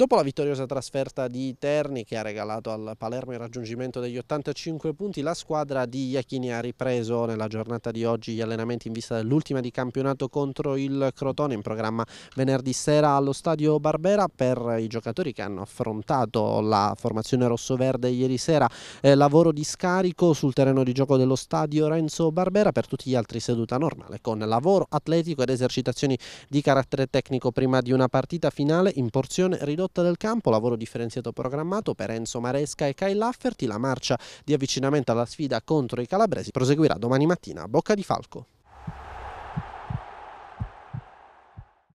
Dopo la vittoriosa trasferta di Terni che ha regalato al Palermo il raggiungimento degli 85 punti, la squadra di Iachini ha ripreso nella giornata di oggi gli allenamenti in vista dell'ultima di campionato contro il Crotone in programma venerdì sera allo stadio Barbera per i giocatori che hanno affrontato la formazione rosso-verde ieri sera. Eh, lavoro di scarico sul terreno di gioco dello stadio Renzo Barbera per tutti gli altri seduta normale con lavoro atletico ed esercitazioni di carattere tecnico prima di una partita finale in porzione ridotta rotta del campo, lavoro differenziato programmato per Enzo Maresca e Kyle Lafferty, la marcia di avvicinamento alla sfida contro i calabresi proseguirà domani mattina a Bocca di Falco.